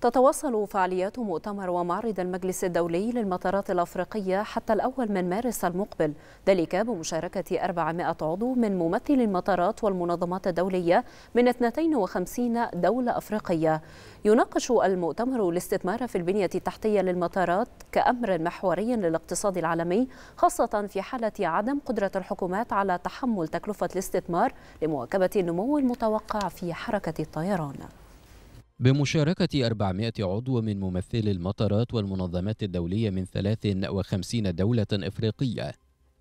تتواصل فعاليات مؤتمر ومعرض المجلس الدولي للمطارات الأفريقية حتى الأول من مارس المقبل ذلك بمشاركة 400 عضو من ممثل المطارات والمنظمات الدولية من 52 دولة أفريقية يناقش المؤتمر الاستثمار في البنية التحتية للمطارات كأمر محوري للاقتصاد العالمي خاصة في حالة عدم قدرة الحكومات على تحمل تكلفة الاستثمار لمواكبة النمو المتوقع في حركة الطيران بمشاركة 400 عضو من ممثلي المطارات والمنظمات الدولية من 53 دولة إفريقية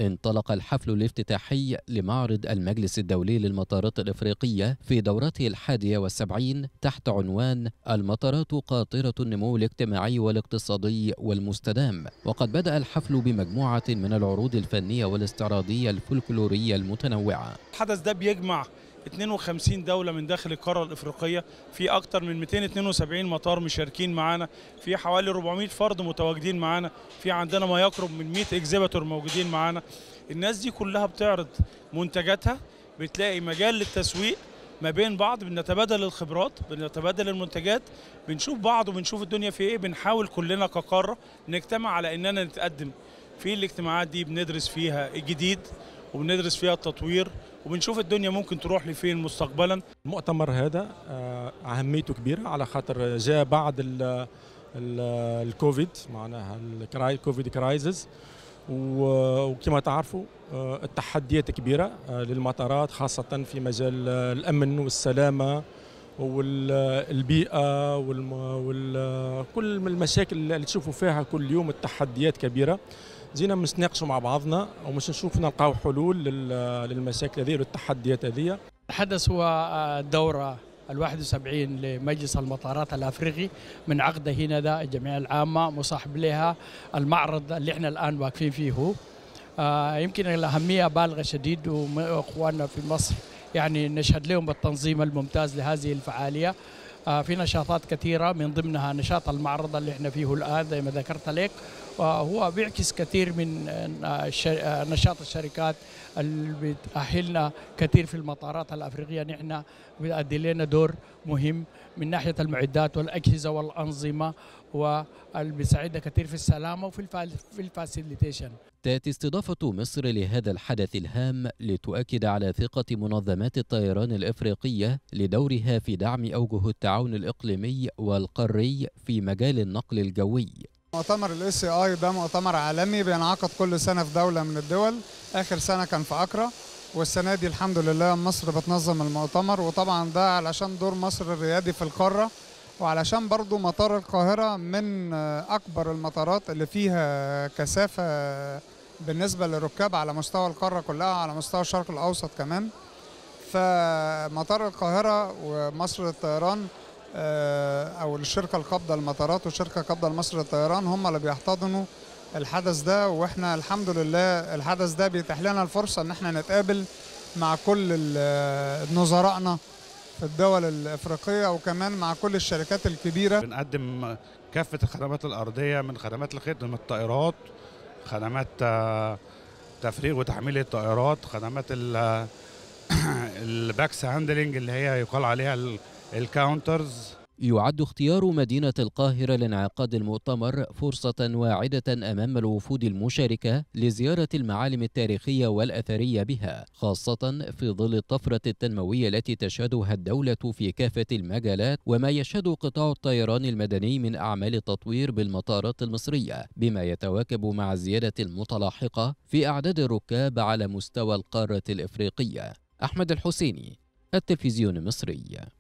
انطلق الحفل الافتتاحي لمعرض المجلس الدولي للمطارات الإفريقية في دورته الحادية والسبعين تحت عنوان المطارات قاطرة النمو الاجتماعي والاقتصادي والمستدام وقد بدأ الحفل بمجموعة من العروض الفنية والاستعراضية الفلكلورية المتنوعة الحدث ده بيجمع 52 دوله من داخل القاره الافريقيه في اكثر من 272 مطار مشاركين معانا في حوالي 400 فرد متواجدين معانا في عندنا ما يقرب من 100 اكزيبيتور موجودين معانا الناس دي كلها بتعرض منتجاتها بتلاقي مجال للتسويق ما بين بعض بنتبادل الخبرات بنتبادل المنتجات بنشوف بعض وبنشوف الدنيا في ايه بنحاول كلنا كقاره نجتمع على اننا نتقدم في الاجتماعات دي بندرس فيها الجديد وبندرس فيها التطوير وبنشوف الدنيا ممكن تروح لفين مستقبلا المؤتمر هذا آه، اهميته كبيره على خاطر جاء بعد الكوفيد معناها الكوفيد كرايزز وكما تعرفوا آه، التحديات كبيره آه، للمطارات خاصه في مجال الامن والسلامه والبيئه وكل المشاكل اللي تشوفوا فيها كل يوم التحديات كبيره زينا باش نتناقشوا مع بعضنا ومش نشوف نلقاو حلول للمشاكل هذه والتحديات هذه الحدث هو الدورة آه، ال71 لمجلس المطارات الافريقي من عقده هنا ذا الجمعيه العامه مصاحب لها المعرض اللي احنا الان واقفين فيه آه، يمكن الاهميه بالغه شديد واخواننا في مصر يعني نشهد لهم التنظيم الممتاز لهذه الفعاليه آه، في نشاطات كثيرة من ضمنها نشاط المعرض اللي احنا فيه الآن زي ما ذكرت لك وهو آه، بيعكس كثير من آه، نشاط الشركات اللي بتأهلنا كثير في المطارات الأفريقية نحن بيأدي لنا دور مهم من ناحية المعدات والأجهزة والأنظمة واللي بيساعدنا كثير في السلامة وفي الفاسيليتيشن تأتي استضافة مصر لهذا الحدث الهام لتؤكد على ثقة منظمات الطيران الإفريقية لدورها في دعم أوجه التعاون الإقليمي والقاري في مجال النقل الجوي مؤتمر الاس اي ده مؤتمر عالمي بينعقد كل سنه في دوله من الدول اخر سنه كان في اكرا والسنه دي الحمد لله مصر بتنظم المؤتمر وطبعا ده علشان دور مصر الريادي في القاره وعلشان برضو مطار القاهره من اكبر المطارات اللي فيها كثافه بالنسبة للركاب على مستوى القارة كلها على مستوى الشرق الأوسط كمان فمطار القاهرة ومصر للطيران آه، أو الشركة القابضة للمطارات والشركة القابضة لمصر للطيران هم اللي بيحتضنوا الحدث ده واحنا الحمد لله الحدث ده بيتيح لنا الفرصة إن احنا نتقابل مع كل آه، نظرائنا في الدول الافريقيه وكمان مع كل الشركات الكبيره بنقدم كافه الخدمات الارضيه من خدمات الخدمه الطائرات خدمات آه، تفريغ وتحميل الطائرات خدمات الباكس آه، هاندلنج اللي هي يقال عليها الكاونترز يعد اختيار مدينة القاهرة لانعقاد المؤتمر فرصة واعدة أمام الوفود المشاركة لزيارة المعالم التاريخية والأثرية بها خاصة في ظل الطفرة التنموية التي تشهدها الدولة في كافة المجالات وما يشهد قطاع الطيران المدني من أعمال التطوير بالمطارات المصرية بما يتواكب مع الزيادة المتلاحقة في أعداد الركاب على مستوى القارة الإفريقية أحمد الحسيني التلفزيون المصري